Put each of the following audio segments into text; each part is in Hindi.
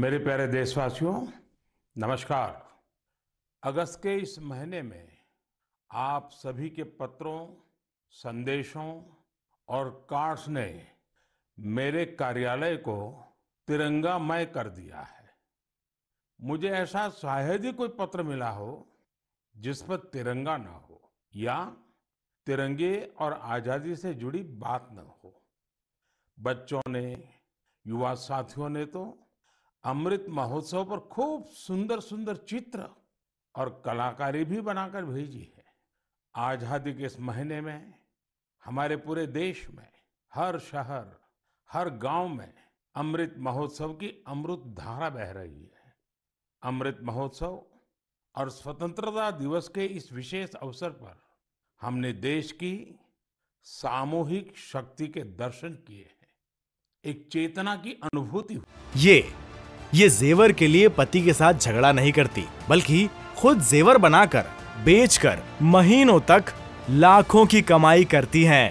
मेरे प्यारे देशवासियों नमस्कार अगस्त के इस महीने में आप सभी के पत्रों संदेशों और कार्ड्स ने मेरे कार्यालय को तिरंगामय कर दिया है मुझे ऐसा शायद ही कोई पत्र मिला हो जिस पर तिरंगा ना हो या तिरंगे और आज़ादी से जुड़ी बात न हो बच्चों ने युवा साथियों ने तो अमृत महोत्सव पर खूब सुंदर सुंदर चित्र और कलाकारी भी बनाकर भेजी है आजादी के इस महीने में हमारे पूरे देश में हर शहर हर गांव में अमृत महोत्सव की अमृत धारा बह रही है अमृत महोत्सव और स्वतंत्रता दिवस के इस विशेष अवसर पर हमने देश की सामूहिक शक्ति के दर्शन किए हैं एक चेतना की अनुभूति हुई ये ये जेवर के लिए पति के साथ झगड़ा नहीं करती बल्कि खुद जेवर बनाकर बेचकर महीनों तक लाखों की कमाई करती हैं।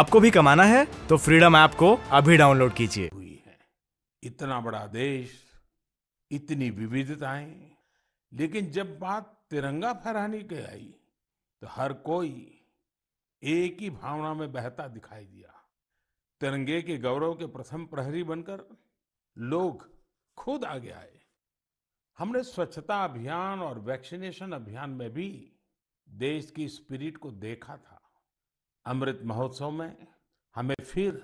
आपको भी कमाना है तो फ्रीडम ऐप को अभी डाउनलोड कीजिए इतना बड़ा देश इतनी विविधताएं लेकिन जब बात तिरंगा फहराने की आई तो हर कोई एक ही भावना में बहता दिखाई दिया तिरंगे के गौरव के प्रथम प्रहरी बनकर लोग खुद आगे आए हमने स्वच्छता अभियान और वैक्सीनेशन अभियान में भी देश की स्पिरिट को देखा था अमृत महोत्सव में हमें फिर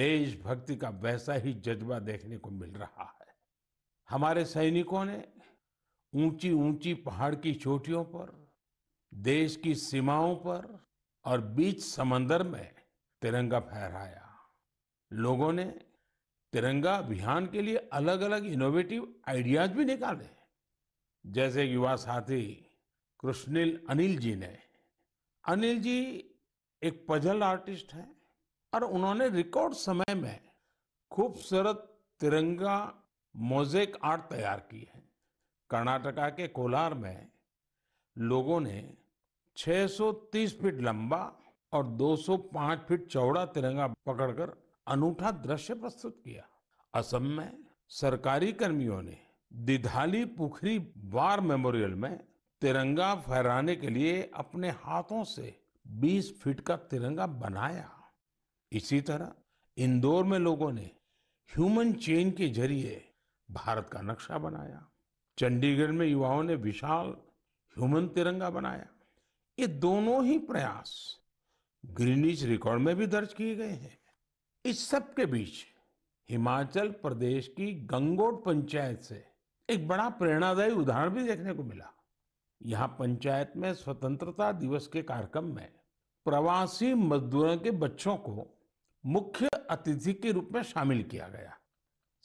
देशभक्ति का वैसा ही जज्बा देखने को मिल रहा है हमारे सैनिकों ने ऊंची ऊंची पहाड़ की चोटियों पर देश की सीमाओं पर और बीच समंदर में तिरंगा फहराया लोगों ने तिरंगा अभियान के लिए अलग अलग इनोवेटिव आइडियाज भी निकाले जैसे युवा साथी कृष्णिल अनिल जी ने अनिल जी एक पजल आर्टिस्ट हैं और उन्होंने रिकॉर्ड समय में खूबसूरत तिरंगा मोजेक आर्ट तैयार की है कर्नाटका के कोलार में लोगों ने 630 फीट लंबा और 205 फीट चौड़ा तिरंगा पकड़कर अनूठा दृश्य प्रस्तुत किया असम में सरकारी कर्मियों ने दिधाली पुखरी वार मेमोरियल में तिरंगा फहराने के लिए अपने हाथों से 20 फीट का तिरंगा बनाया इसी तरह इंदौर में लोगों ने ह्यूमन चेन के जरिए भारत का नक्शा बनाया चंडीगढ़ में युवाओं ने विशाल ह्यूमन तिरंगा बनाया ये दोनों ही प्रयास ग्रीनिज रिकॉर्ड में भी दर्ज किए गए हैं इस सब के बीच हिमाचल प्रदेश की गंगोट पंचायत से एक बड़ा प्रेरणादायी उदाहरण भी देखने को मिला यहाँ पंचायत में स्वतंत्रता दिवस के कार्यक्रम में प्रवासी मजदूरों के बच्चों को मुख्य अतिथि के रूप में शामिल किया गया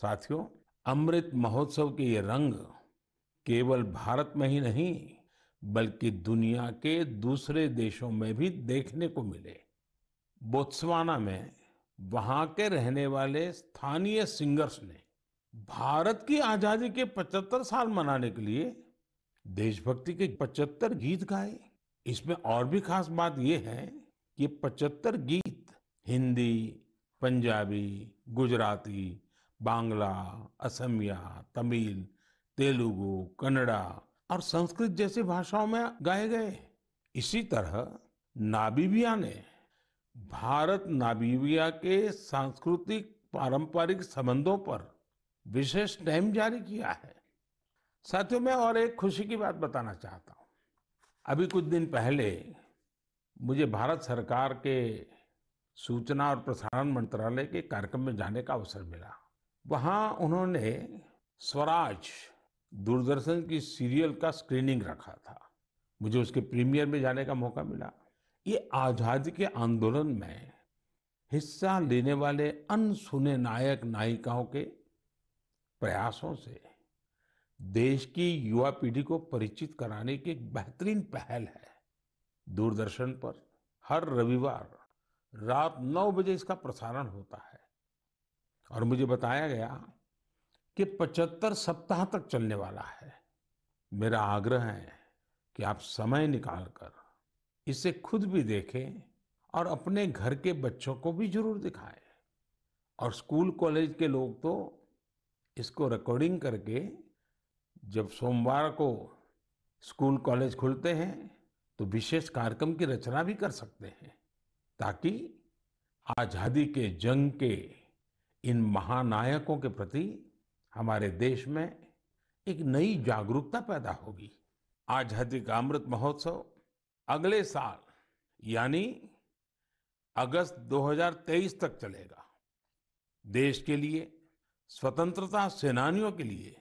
साथियों अमृत महोत्सव के ये रंग केवल भारत में ही नहीं बल्कि दुनिया के दूसरे देशों में भी देखने को मिले बोत्सवाना में वहां के रहने वाले स्थानीय सिंगर्स ने भारत की आजादी के 75 साल मनाने के लिए देशभक्ति के 75 गीत गाए इसमें और भी खास बात यह है कि 75 गीत हिंदी पंजाबी गुजराती बांग्ला असमिया तमिल तेलुगु कन्नड़ा और संस्कृत जैसी भाषाओं में गाए गए इसी तरह नाबीबिया ने भारत नाबीविया के सांस्कृतिक पारंपरिक संबंधों पर विशेष टाइम जारी किया है साथियों मैं और एक खुशी की बात बताना चाहता हूँ अभी कुछ दिन पहले मुझे भारत सरकार के सूचना और प्रसारण मंत्रालय के कार्यक्रम में जाने का अवसर मिला वहाँ उन्होंने स्वराज दूरदर्शन की सीरियल का स्क्रीनिंग रखा था मुझे उसके प्रीमियर में जाने का मौका मिला ये आजादी के आंदोलन में हिस्सा लेने वाले अनसुने नायक नायिकाओं के प्रयासों से देश की युवा पीढ़ी को परिचित कराने की एक बेहतरीन पहल है दूरदर्शन पर हर रविवार रात नौ बजे इसका प्रसारण होता है और मुझे बताया गया कि 75 सप्ताह तक चलने वाला है मेरा आग्रह है कि आप समय निकालकर इसे खुद भी देखें और अपने घर के बच्चों को भी जरूर दिखाएं और स्कूल कॉलेज के लोग तो इसको रिकॉर्डिंग करके जब सोमवार को स्कूल कॉलेज खुलते हैं तो विशेष कार्यक्रम की रचना भी कर सकते हैं ताकि आज़ादी के जंग के इन महानायकों के प्रति हमारे देश में एक नई जागरूकता पैदा होगी आज़ादी का अमृत महोत्सव अगले साल यानी अगस्त 2023 तक चलेगा देश के लिए स्वतंत्रता सेनानियों के लिए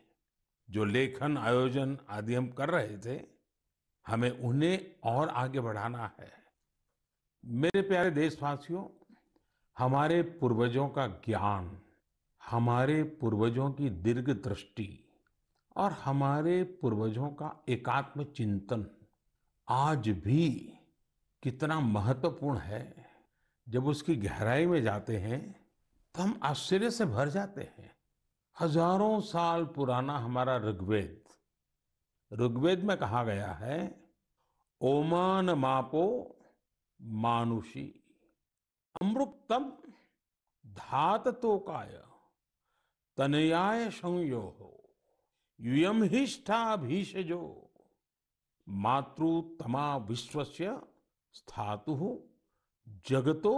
जो लेखन आयोजन आदि हम कर रहे थे हमें उन्हें और आगे बढ़ाना है मेरे प्यारे देशवासियों हमारे पूर्वजों का ज्ञान हमारे पूर्वजों की दीर्घ दृष्टि और हमारे पूर्वजों का एकात्म चिंतन आज भी कितना महत्वपूर्ण है जब उसकी गहराई में जाते हैं तो हम आश्चर्य से भर जाते हैं हजारों साल पुराना हमारा ऋग्वेद ऋग्वेद में कहा गया है ओमान मापो मानुषी अमृतम धात तो काय तनयाय संयो हो यम हिष्ठा भीषजो मातृतमा विश्व स्थातु जगतो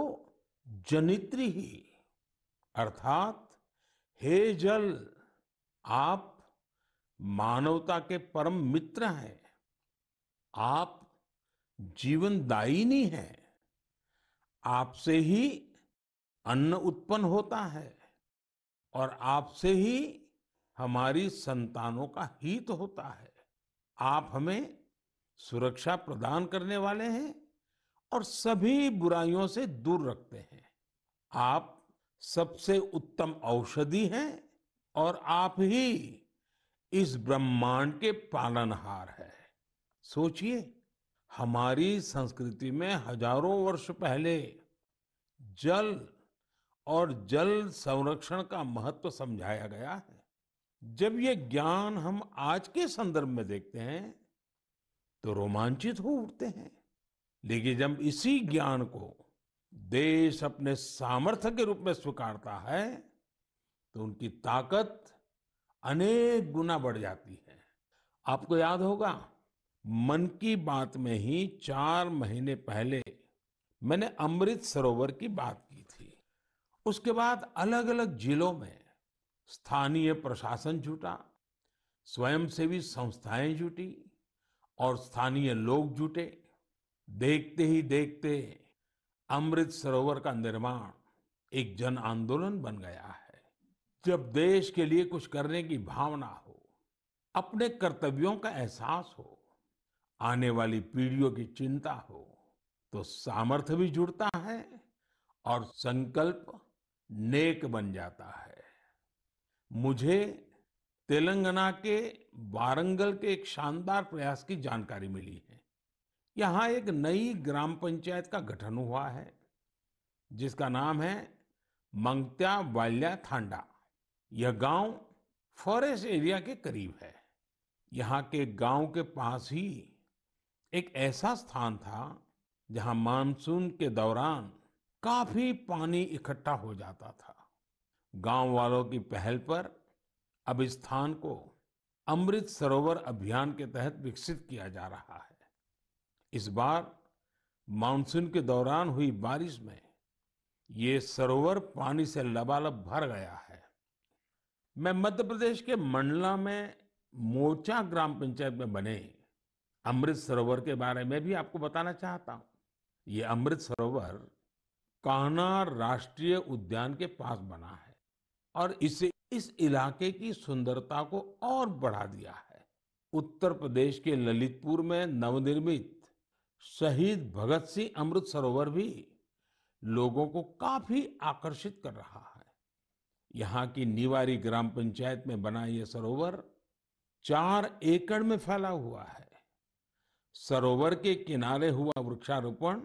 जनित्री ही अर्थात हे जल आप मानवता के परम मित्र हैं आप जीवनदायिनी हैं आपसे ही अन्न उत्पन्न होता है और आपसे ही हमारी संतानों का हित होता है आप हमें सुरक्षा प्रदान करने वाले हैं और सभी बुराइयों से दूर रखते हैं आप सबसे उत्तम औषधि हैं और आप ही इस ब्रह्मांड के पालनहार है सोचिए हमारी संस्कृति में हजारों वर्ष पहले जल और जल संरक्षण का महत्व समझाया गया है जब ये ज्ञान हम आज के संदर्भ में देखते हैं तो रोमांचित हो उठते हैं लेकिन जब इसी ज्ञान को देश अपने सामर्थ्य के रूप में स्वीकारता है तो उनकी ताकत अनेक गुना बढ़ जाती है आपको याद होगा मन की बात में ही चार महीने पहले मैंने अमृत सरोवर की बात की थी उसके बाद अलग अलग जिलों में स्थानीय प्रशासन जुटा स्वयंसेवी संस्थाएं जुटी और स्थानीय लोग जुटे देखते ही देखते अमृत सरोवर का निर्माण एक जन आंदोलन बन गया है जब देश के लिए कुछ करने की भावना हो अपने कर्तव्यों का एहसास हो आने वाली पीढ़ियों की चिंता हो तो सामर्थ्य भी जुड़ता है और संकल्प नेक बन जाता है मुझे तेलंगाना के वारंगल के एक शानदार प्रयास की जानकारी मिली है यहाँ एक नई ग्राम पंचायत का गठन हुआ है जिसका नाम है मंगत्या वाल्या थांडा यह गांव फॉरेस्ट एरिया के करीब है यहाँ के गांव के पास ही एक ऐसा स्थान था जहाँ मानसून के दौरान काफी पानी इकट्ठा हो जाता था गांव वालों की पहल पर अब इस स्थान को अमृत सरोवर अभियान के तहत विकसित किया जा रहा है इस बार मानसून के दौरान हुई बारिश में ये सरोवर पानी से लबालब भर गया है मैं मध्य प्रदेश के मंडला में मोचा ग्राम पंचायत में बने अमृत सरोवर के बारे में भी आपको बताना चाहता हूं ये अमृत सरोवर कान्हा राष्ट्रीय उद्यान के पास बना है और इसे इस इलाके की सुंदरता को और बढ़ा दिया है उत्तर प्रदेश के ललितपुर में नवनिर्मित शहीद भगत सिंह अमृत सरोवर भी लोगों को काफी आकर्षित कर रहा है यहाँ की निवारी ग्राम पंचायत में बना यह सरोवर चार एकड़ में फैला हुआ है सरोवर के किनारे हुआ वृक्षारोपण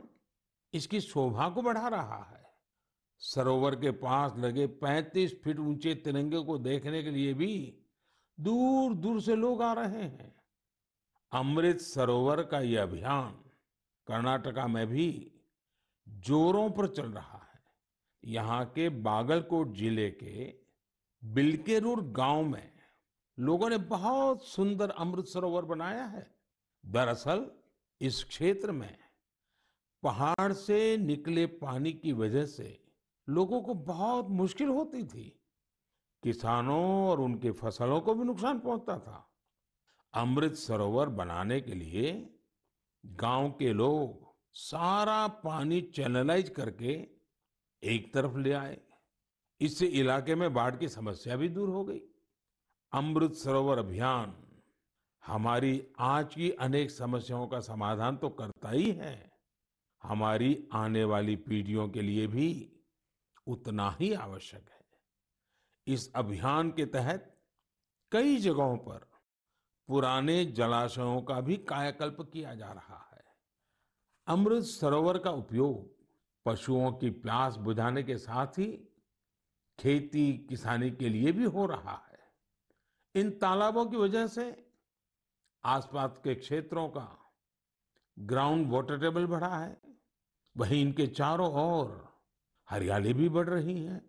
इसकी शोभा को बढ़ा रहा है सरोवर के पास लगे 35 फीट ऊंचे तिरंगे को देखने के लिए भी दूर दूर से लोग आ रहे हैं अमृत सरोवर का ये अभियान कर्नाटका में भी जोरों पर चल रहा है यहाँ के बागलकोट जिले के बिल्केरूर गांव में लोगों ने बहुत सुंदर अमृत सरोवर बनाया है दरअसल इस क्षेत्र में पहाड़ से निकले पानी की वजह से लोगों को बहुत मुश्किल होती थी किसानों और उनके फसलों को भी नुकसान पहुंचता था अमृत सरोवर बनाने के लिए गांव के लोग सारा पानी चैनलाइज करके एक तरफ ले आए इससे इलाके में बाढ़ की समस्या भी दूर हो गई अमृत सरोवर अभियान हमारी आज की अनेक समस्याओं का समाधान तो करता ही है हमारी आने वाली पीढ़ियों के लिए भी उतना ही आवश्यक है इस अभियान के तहत कई जगहों पर पुराने जलाशयों का भी कायाकल्प किया जा रहा है अमृत सरोवर का उपयोग पशुओं की प्यास बुझाने के साथ ही खेती किसानी के लिए भी हो रहा है इन तालाबों की वजह से आसपास के क्षेत्रों का ग्राउंड वाटर टेबल बढ़ा है वहीं इनके चारों ओर हरियाली भी बढ़ रही है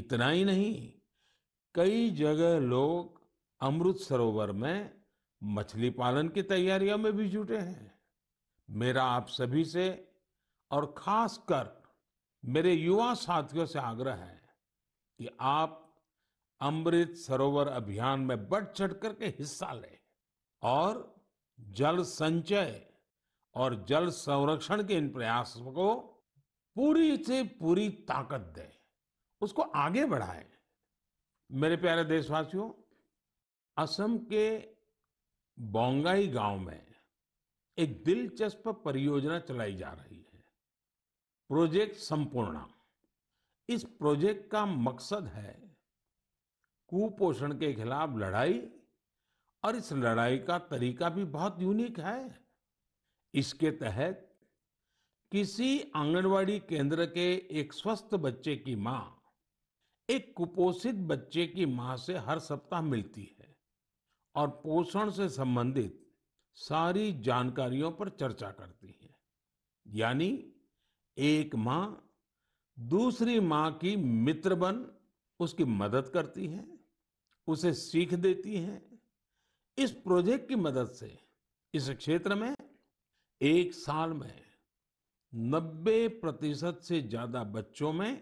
इतना ही नहीं कई जगह लोग अमृत सरोवर में मछली पालन की तैयारियों में भी जुटे हैं मेरा आप सभी से और खासकर मेरे युवा साथियों से आग्रह है कि आप अमृत सरोवर अभियान में बढ़ चढ़ करके हिस्सा लें और जल संचय और जल संरक्षण के इन प्रयासों को पूरी से पूरी ताकत दे उसको आगे बढ़ाए मेरे प्यारे देशवासियों असम के बोंगाई गांव में एक दिलचस्प परियोजना चलाई जा रही है प्रोजेक्ट संपूर्णा इस प्रोजेक्ट का मकसद है कुपोषण के खिलाफ लड़ाई और इस लड़ाई का तरीका भी बहुत यूनिक है इसके तहत किसी आंगनवाड़ी केंद्र के एक स्वस्थ बच्चे की माँ एक कुपोषित बच्चे की माँ से हर सप्ताह मिलती है और पोषण से संबंधित सारी जानकारियों पर चर्चा करती है यानी एक माँ दूसरी माँ की मित्र बन उसकी मदद करती है उसे सीख देती है इस प्रोजेक्ट की मदद से इस क्षेत्र में एक साल में नब्बे प्रतिशत से ज्यादा बच्चों में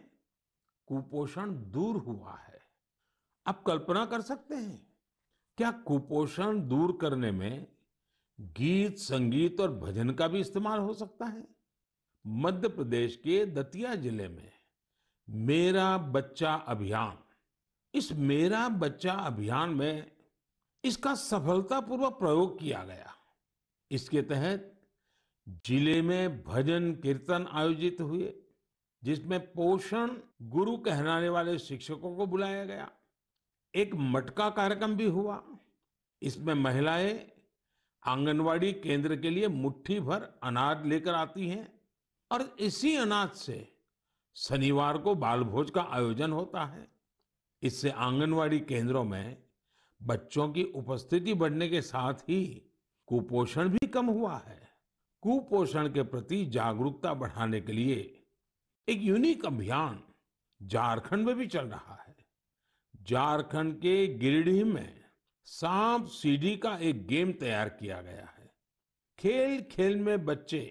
कुपोषण दूर हुआ है आप कल्पना कर सकते हैं क्या कुपोषण दूर करने में गीत संगीत और भजन का भी इस्तेमाल हो सकता है मध्य प्रदेश के दतिया जिले में मेरा बच्चा अभियान इस मेरा बच्चा अभियान में इसका सफलतापूर्वक प्रयोग किया गया इसके तहत जिले में भजन कीर्तन आयोजित हुए जिसमें पोषण गुरु कहलाने वाले शिक्षकों को बुलाया गया एक मटका कार्यक्रम भी हुआ इसमें महिलाएं आंगनवाड़ी केंद्र के लिए मुट्ठी भर अनाज लेकर आती हैं और इसी अनाज से शनिवार को बाल भोज का आयोजन होता है इससे आंगनवाड़ी केंद्रों में बच्चों की उपस्थिति बढ़ने के साथ ही कुपोषण भी कम हुआ है कुपोषण के प्रति जागरूकता बढ़ाने के लिए एक यूनिक अभियान झारखंड में भी चल रहा है झारखंड के गिरिडीह में सांप सीढ़ी का एक गेम तैयार किया गया है खेल खेल में बच्चे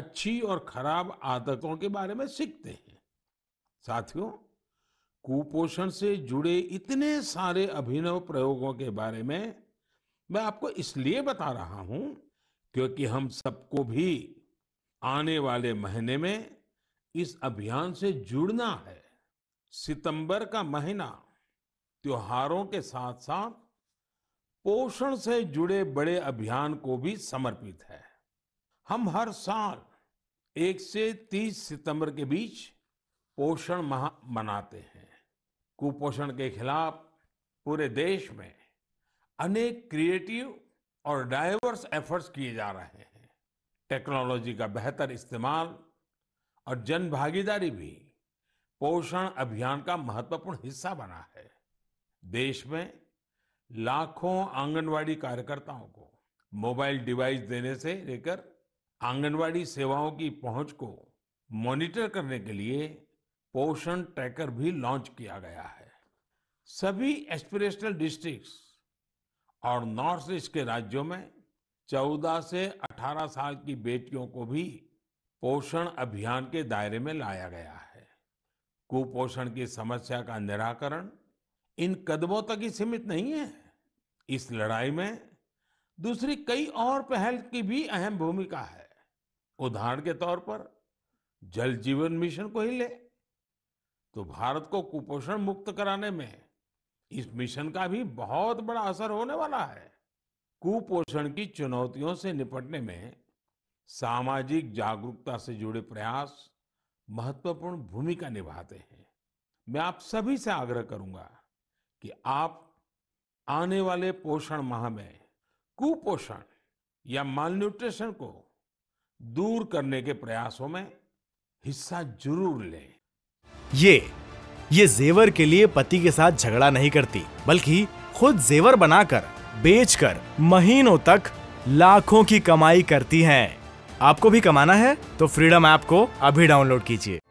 अच्छी और खराब आदतों के बारे में सीखते हैं साथियों कुपोषण से जुड़े इतने सारे अभिनव प्रयोगों के बारे में मैं आपको इसलिए बता रहा हूं क्योंकि हम सबको भी आने वाले महीने में इस अभियान से जुड़ना है सितंबर का महीना त्योहारों के साथ साथ पोषण से जुड़े बड़े अभियान को भी समर्पित है हम हर साल एक से तीस सितंबर के बीच पोषण माह मनाते हैं कुपोषण के खिलाफ पूरे देश में अनेक क्रिएटिव और डाइवर्स एफर्ट्स किए जा रहे हैं टेक्नोलॉजी का बेहतर इस्तेमाल और जन भागीदारी भी पोषण अभियान का महत्वपूर्ण हिस्सा बना है देश में लाखों आंगनवाड़ी कार्यकर्ताओं को मोबाइल डिवाइस देने से लेकर आंगनवाड़ी सेवाओं की पहुंच को मॉनिटर करने के लिए पोषण ट्रैकर भी लॉन्च किया गया है सभी एस्पिरेशनल डिस्ट्रिक्ट्स और नॉर्थ ईस्ट के राज्यों में 14 से 18 साल की बेटियों को भी पोषण अभियान के दायरे में लाया गया है कुपोषण की समस्या का निराकरण इन कदमों तक ही सीमित नहीं है इस लड़ाई में दूसरी कई और पहल की भी अहम भूमिका है उदाहरण के तौर पर जल जीवन मिशन को ही ले तो भारत को कुपोषण मुक्त कराने में इस मिशन का भी बहुत बड़ा असर होने वाला है कुपोषण की चुनौतियों से निपटने में सामाजिक जागरूकता से जुड़े प्रयास महत्वपूर्ण भूमिका निभाते हैं मैं आप सभी से आग्रह करूंगा कि आप आने वाले पोषण माह में कुपोषण या न्यूट्रिशन को दूर करने के प्रयासों में हिस्सा जरूर लें ये ये जेवर के लिए पति के साथ झगड़ा नहीं करती बल्कि खुद जेवर बनाकर बेचकर महीनों तक लाखों की कमाई करती हैं। आपको भी कमाना है तो फ्रीडम ऐप को अभी डाउनलोड कीजिए